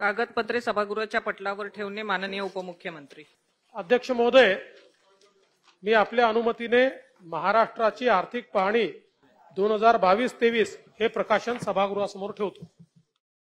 कागदपत्रे सभागृहाच्या पटलावर ठेवणे माननीय उपमुख्यमंत्री अध्यक्ष महोदय मी आपल्या अनुमतीने महाराष्ट्राची आर्थिक पाहणी दोन हजार बावीस तेवीस हे प्रकाशन सभागृहासमोर ठेवतो